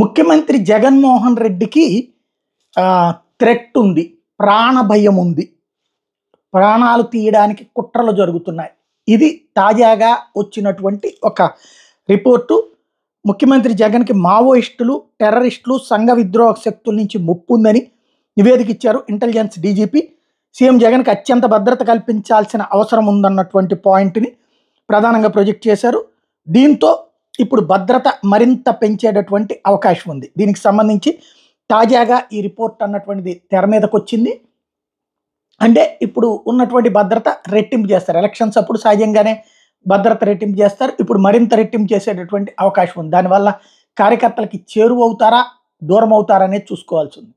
ముఖ్యమంత్రి జగన్మోహన్ రెడ్డికి థ్రెట్ ఉంది ప్రాణ భయం ఉంది ప్రాణాలు తీయడానికి కుట్రలు జరుగుతున్నాయి ఇది తాజాగా వచ్చినటువంటి ఒక రిపోర్టు ముఖ్యమంత్రి జగన్కి మావోయిస్టులు టెర్రరిస్టులు సంఘ విద్రోహ శక్తుల నుంచి ముప్పు ఉందని నివేదిక ఇచ్చారు ఇంటెలిజెన్స్ డీజీపీ సీఎం జగన్కి అత్యంత భద్రత కల్పించాల్సిన అవసరం ఉందన్నటువంటి పాయింట్ని ప్రధానంగా ప్రొజెక్ట్ చేశారు దీంతో ఇప్పుడు భద్రత మరింత పెంచేటటువంటి అవకాశం ఉంది దీనికి సంబంధించి తాజాగా ఈ రిపోర్ట్ అన్నటువంటిది తెర మీదకి వచ్చింది అంటే ఇప్పుడు ఉన్నటువంటి భద్రత రెట్టింపు చేస్తారు ఎలక్షన్స్ అప్పుడు సహజంగానే భద్రత రెట్టింపు చేస్తారు ఇప్పుడు మరింత రెట్టింపు చేసేటటువంటి అవకాశం ఉంది దానివల్ల కార్యకర్తలకి చేరువవుతారా దూరం అవుతారా అనేది చూసుకోవాల్సి ఉంది